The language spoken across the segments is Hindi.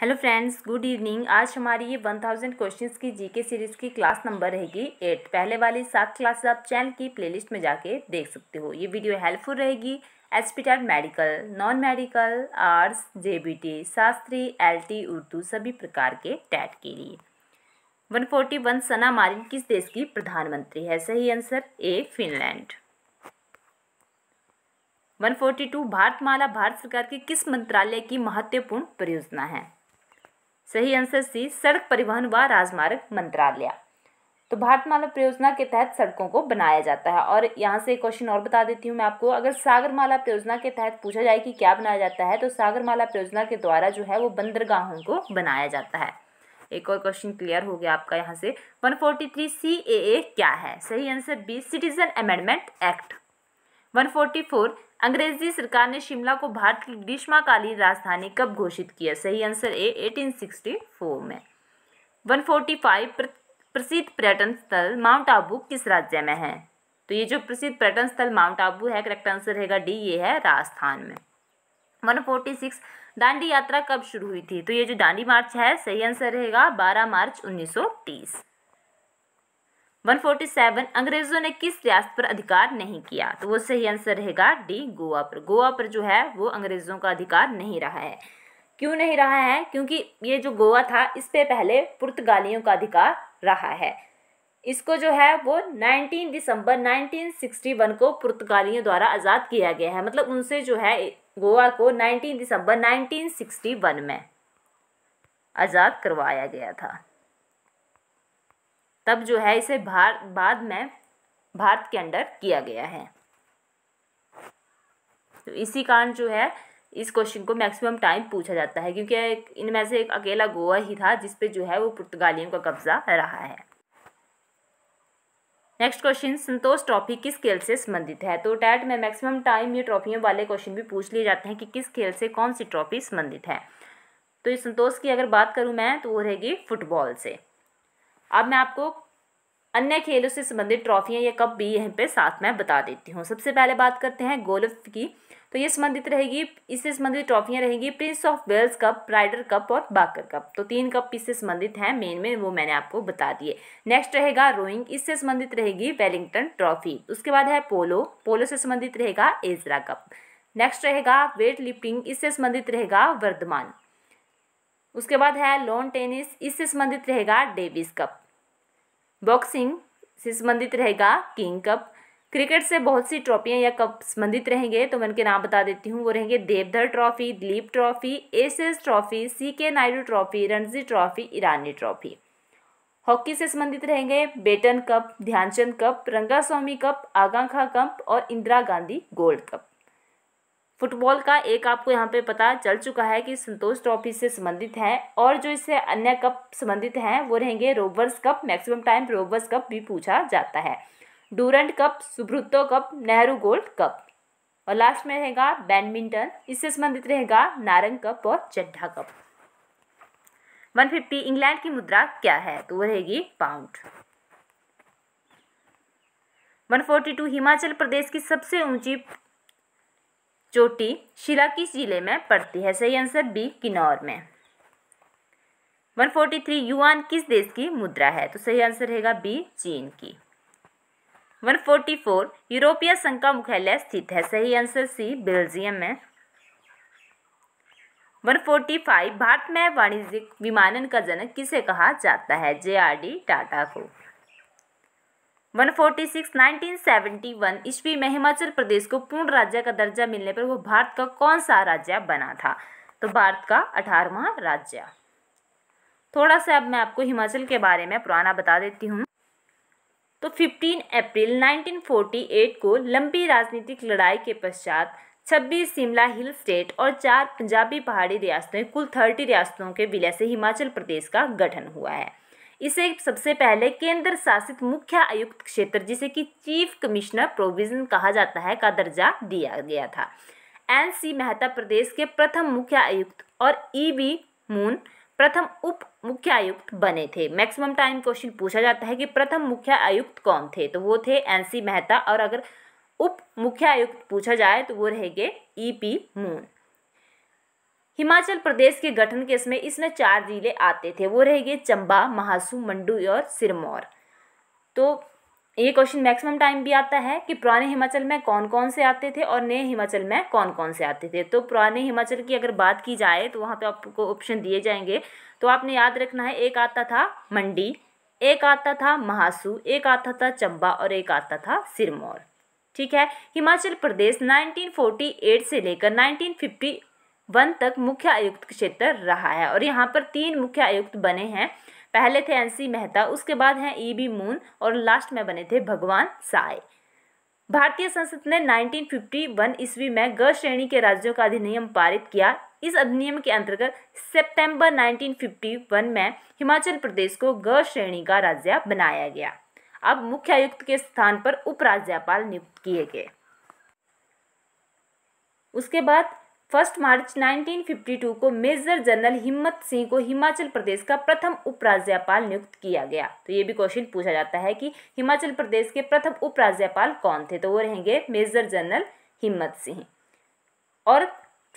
हेलो फ्रेंड्स गुड इवनिंग आज हमारी ये वन थाउजेंड क्वेश्चन की जीके सीरीज की क्लास नंबर रहेगी एट पहले वाली सात क्लासेस आप चैनल की प्लेलिस्ट में जाके देख सकते हो ये वीडियो हेल्पफुल रहेगी as medical non medical arts JBT Shastri LT Urdu सभी प्रकार के टैट के लिए one forty one Sanna Marin किस देश की प्रधानमंत्री है सही answer A Finland one forty two Bharatmala Bharat सरकार के किस मंत्रालय की महत्वपूर्ण परियोजना है सही आंसर सी सड़क परिवहन व राजमार्ग मंत्रालय तो भारत माला परियोजना के तहत सड़कों को बनाया जाता है और यहाँ से एक क्वेश्चन और बता देती हूँ मैं आपको अगर सागर माला परियोजना के तहत पूछा जाए कि क्या बनाया जाता है तो सागर माला परियोजना के द्वारा जो है वो बंदरगाहों को बनाया जाता है एक और क्वेश्चन क्लियर हो गया आपका यहाँ से 143 सी ए क्या है सही answer B citizen amendment act 144 अंग्रेजी सरकार ने शिमला को भारत की ग्रीष्माकालीन राजधानी कब घोषित किया सही आंसर ए 1864 में 145 प्रसिद्ध पर्यटन स्थल माउंट आबू किस राज्य में है तो ये जो प्रसिद्ध पर्यटन स्थल माउंट आबू है करेक्ट आंसर रहेगा डी ये है राजस्थान में 146 दांडी यात्रा कब शुरू हुई थी तो ये जो दांडी मार्च है सही आंसर रहेगा 12 मार्च 1930 147 अंग्रेज़ों ने किस रियासत पर अधिकार नहीं किया तो वो सही आंसर रहेगा डी गोवा पर गोवा पर जो है वो अंग्रेज़ों का अधिकार नहीं रहा है क्यों नहीं रहा है क्योंकि ये जो गोवा था इस पर पहले पुर्तगालियों का अधिकार रहा है इसको जो है वो 19 दिसंबर 1961 को पुर्तगालियों द्वारा आज़ाद किया गया है मतलब उनसे जो है गोवा को 19 दिसंबर 1961 में आज़ाद करवाया गया था तब जो है इसे भार बाद में भारत के अंडर किया गया है तो इसी कारण जो है इस क्वेश्चन को मैक्सिमम टाइम पूछा जाता है क्योंकि इनमें से एक अकेला गोवा ही था जिसपे जो है वो पुर्तगालियों का कब्जा रहा है नेक्स्ट क्वेश्चन संतोष ट्रॉफी किस खेल से संबंधित है तो टैट में मैक्सिमम टाइम ये ट्रॉफियों वाले क्वेश्चन भी पूछ लिए जाते हैं कि किस खेल से कौन सी ट्रॉफी संबंधित है तो ये संतोष की अगर बात करूँ मैं तो वो रहेगी फुटबॉल से अब मैं आपको अन्य खेलों से संबंधित ट्रॉफियाँ या कप भी यहीं पे साथ में बता देती हूँ सबसे पहले बात करते हैं गोल्फ की तो ये संबंधित रहेगी इससे संबंधित ट्रॉफियाँ रहेगी Prince of Wales cup Ryder cup और बाकर कप तो तीन कप इससे संबंधित हैं मेन में वो मैंने आपको बता दिए नेक्स्ट रहेगा रोइंग इससे संबंधित रहेगी वेलिंगटन ट्रॉफी उसके बाद है पोलो पोलो से संबंधित रहेगा एजरा कप नेक्स्ट रहेगा वेट लिफ्टिंग इससे संबंधित रहेगा वर्धमान उसके बाद है लॉन टेनिस इससे संबंधित रहेगा डेविस कप बॉक्सिंग से संबंधित रहेगा किंग कप क्रिकेट से बहुत सी ट्रॉफियाँ या कप संबंधित रहेंगे तो मैं उनके नाम बता देती हूँ वो रहेंगे देवधर ट्रॉफी दिलीप ट्रॉफी एसेस trophy C K Naidu trophy Ranji trophy Irani trophy hockey से संबंधित रहेंगे Beighton cup Dhyanchand cup Rangaswamy cup Aga Khan cup और Indira Gandhi gold cup football का एक आपको यहाँ पे पता चल चुका है कि संतोष ट्रॉफी से संबंधित है और जो इससे अन्य कप संबंधित हैं वो रहेंगे Rovers cup maximum time Rovers cup भी पूछा जाता है Durand cup Subroto cup Nehru gold cup और लास्ट में रहेगा बैडमिंटन इससे संबंधित रहेगा नारंग कप और चड्ढा कप 150 इंग्लैंड की मुद्रा क्या है तो वो रहेगी पाउंड 142 हिमाचल प्रदेश की सबसे ऊंची चोटी शिला किस जिले में पड़ती है सही आंसर बी किन्नौर में 143 युआन किस देश की मुद्रा है तो सही आंसर रहेगा बी चीन की 144 यूरोपीय संघ का मुख्यालय स्थित है सही आंसर सी बेल्जियम में 145 भारत में वाणिज्यिक विमानन का जनक किसे कहा जाता है जे आर डी टाटा को 146 ईस्वी में हिमाचल प्रदेश को पूर्ण राज्य का दर्जा मिलने पर वो भारत का कौन सा राज्य बना था तो भारत का अठारवा राज्य थोड़ा सा अब मैं आपको हिमाचल के बारे में पुराना बता देती हूँ तो 15 अप्रैल 1948 को लंबी राजनीतिक लड़ाई के पश्चात 26 शिमला हिल स्टेट और चार पंजाबी पहाड़ी रियासतें कुल 30 रियासतों के विलय से हिमाचल प्रदेश का गठन हुआ है इसे सबसे पहले केंद्र शासित मुख्य आयुक्त क्षेत्र जिसे कि चीफ कमिश्नर प्रोविजन कहा जाता है का दर्जा दिया गया था एन सी मेहता प्रदेश के प्रथम मुख्य आयुक्त और ई बी मून प्रथम उप मुख्य आयुक्त बने थे मैक्सिमम टाइम क्वेश्चन पूछा जाता है कि प्रथम मुख्य आयुक्त कौन थे तो वो थे एन सी मेहता और अगर उप मुख्य आयुक्त पूछा जाए तो वो रहेंगे E P Moon Himachal Pradesh के गठन के इसमें इसमें चार जिले आते थे वो रहेंगे चंबा महासू मंडू और सिरमौर तो ये क्वेश्चन मैक्सिमम टाइम भी आता है कि पुराने हिमाचल में कौन कौन से आते थे और नए हिमाचल में कौन कौन से आते थे तो पुराने हिमाचल की अगर बात की जाए तो वहाँ पे आपको ऑप्शन दिए जाएंगे तो आपने याद रखना है एक आता था मंडी एक आता था महासू एक आता था चंबा और एक आता था सिरमौर ठीक है हिमाचल प्रदेश 1948 से लेकर 1950 वन तक मुख्य आयुक्त क्षेत्र रहा है और यहाँ पर तीन मुख्य आयुक्त बने हैं पहले थे एनसी मेहता उसके बाद हैं ई बी मून और लास्ट में बने थे भगवान साय भारतीय संसद ने 1951 ईस्वी में ग श्रेणी के राज्यों का अधिनियम पारित किया इस अधिनियम के अंतर्गत सितंबर 1951 में हिमाचल प्रदेश को ग श्रेणी का राज्य बनाया गया अब मुख्य आयुक्त के स्थान पर उपराज्यपाल नियुक्त किए गए उसके बाद फर्स्ट मार्च 1952 को मेजर जनरल हिम्मत सिंह को हिमाचल प्रदेश का प्रथम उपराज्यपाल नियुक्त किया गया तो ये भी क्वेश्चन पूछा जाता है कि हिमाचल प्रदेश के प्रथम उपराज्यपाल कौन थे तो वो रहेंगे मेजर जनरल हिम्मत सिंह और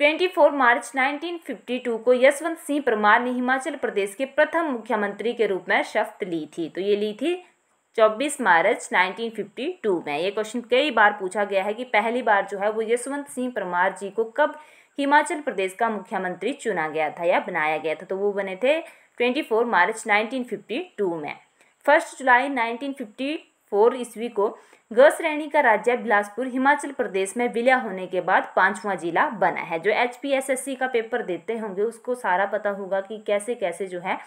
24 मार्च 1952 को यशवंत सिंह परमार ने हिमाचल प्रदेश के प्रथम मुख्यमंत्री के रूप में शपथ ली थी तो ये ली थी 24 मार्च 1952 में ये क्वेश्चन कई बार पूछा गया है कि पहली बार जो है वो यशवंत सिंह परमार जी को कब हिमाचल प्रदेश का मुख्यमंत्री चुना गया था या बनाया गया था तो वो बने थे 24 मार्च 1952 में फर्स्ट जुलाई 1954 ईस्वी को ग श्रेणी का राज्य बिलासपुर हिमाचल प्रदेश में विलय होने के बाद पांचवा जिला बना है जो एच का पेपर देते होंगे उसको सारा पता होगा कि कैसे कैसे जो है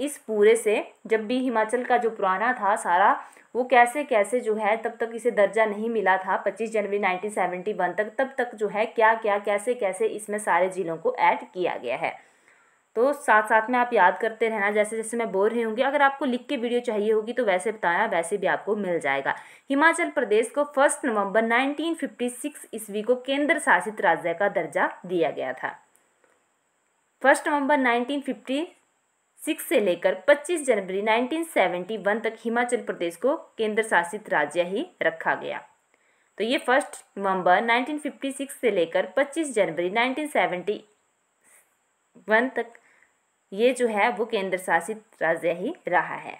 इस पूरे से जब भी हिमाचल का जो पुराना था सारा वो कैसे कैसे जो है तब तक इसे दर्जा नहीं मिला था 25 जनवरी 1971 तक तब तक जो है क्या क्या कैसे कैसे इसमें सारे ज़िलों को ऐड किया गया है तो साथ साथ में आप याद करते रहना जैसे जैसे मैं बोल रही हूँ अगर आपको लिख के वीडियो चाहिए होगी तो वैसे बताना वैसे भी आपको मिल जाएगा हिमाचल प्रदेश को फर्स्ट नवंबर 1956 ईस्वी को केंद्र शासित राज्य का दर्जा दिया गया था फर्स्ट नवंबर फिफ्टी सिक्स से लेकर 25 जनवरी 1971 तक हिमाचल प्रदेश को केंद्र शासित राज्य ही रखा गया तो ये फर्स्ट नवंबर 1956 से लेकर 25 जनवरी 1971 तक ये जो है वो केंद्र शासित राज्य ही रहा है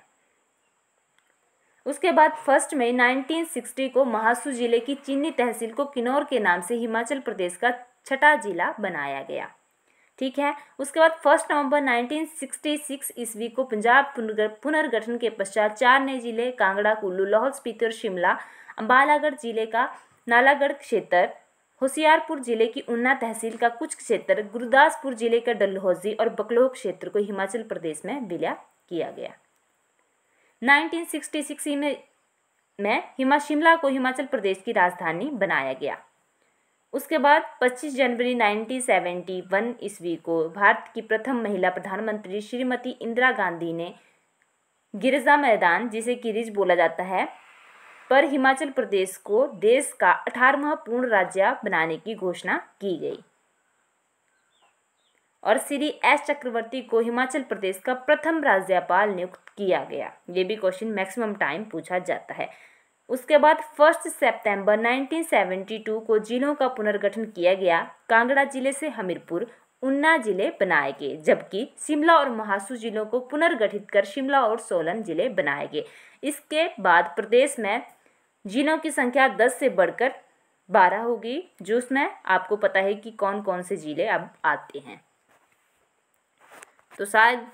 उसके बाद फर्स्ट मई 1960 को महासू जिले की चीनी तहसील को किन्नौर के नाम से हिमाचल प्रदेश का छठा जिला बनाया गया ठीक है उसके बाद फर्स्ट नवंबर 1966 ईस्वी को पंजाब पुनर्गठन के पश्चात चार नए जिले कांगड़ा कुल्लू लाहौल स्पीति और शिमला अम्बालागढ़ जिले का नालागढ़ क्षेत्र होशियारपुर जिले की ऊना तहसील का कुछ क्षेत्र गुरुदासपुर जिले का डलहौजी और बकलोह क्षेत्र को हिमाचल प्रदेश में विलय किया गया 1966 में में हिमा शिमला को हिमाचल प्रदेश की राजधानी बनाया गया उसके बाद 25 जनवरी 1971 ईस्वी को भारत की प्रथम महिला प्रधानमंत्री श्रीमती इंदिरा गांधी ने गिरजा मैदान जिसे रिज बोला जाता है पर हिमाचल प्रदेश को देश का अठारहवा पूर्ण राज्य बनाने की घोषणा की गई और श्री एस चक्रवर्ती को हिमाचल प्रदेश का प्रथम राज्यपाल नियुक्त किया गया ये भी क्वेश्चन मैक्सिमम टाइम पूछा जाता है उसके बाद फर्स्ट सितंबर 1972 को जिलों का पुनर्गठन किया गया कांगड़ा जिले से हमीरपुर उन्ना जिले बनाए गए जबकि शिमला और महासू जिलों को पुनर्गठित कर शिमला और सोलन जिले बनाए गए इसके बाद प्रदेश में जिलों की संख्या 10 से बढ़कर 12 होगी जो उसमें आपको पता है कि कौन कौन से जिले अब आते हैं तो शायद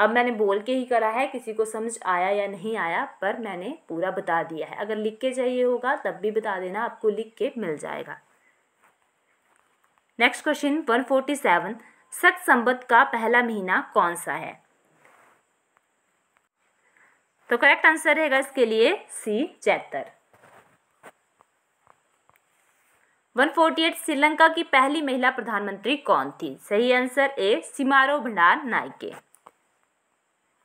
अब मैंने बोल के ही करा है किसी को समझ आया या नहीं आया पर मैंने पूरा बता दिया है अगर लिख के चाहिए होगा तब भी बता देना आपको लिख के मिल जाएगा नेक्स्ट क्वेश्चन सेवन सख संबत का पहला महीना कौन सा है तो करेक्ट आंसर रहेगा इसके लिए सी चैतर 148 श्रीलंका की पहली महिला प्रधानमंत्री कौन थी सही आंसर ए सिमारो भंडार नायके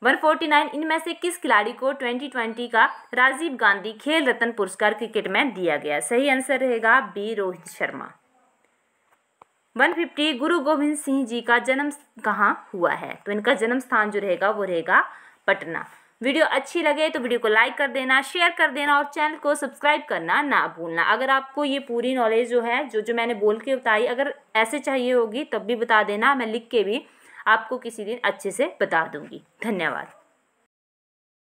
149 इनमें से किस खिलाड़ी को 2020 का राजीव गांधी खेल रत्न पुरस्कार क्रिकेट में दिया गया सही आंसर रहेगा बी रोहित शर्मा 150 गुरु गोविंद सिंह जी का जन्म कहाँ हुआ है तो इनका जन्म स्थान जो रहेगा वो रहेगा पटना वीडियो अच्छी लगे तो वीडियो को लाइक कर देना शेयर कर देना और चैनल को सब्सक्राइब करना ना भूलना अगर आपको ये पूरी नॉलेज जो है जो जो मैंने बोल के बताई अगर ऐसे चाहिए होगी तब भी बता देना मैं लिख के भी आपको किसी दिन अच्छे से बता दूँगी धन्यवाद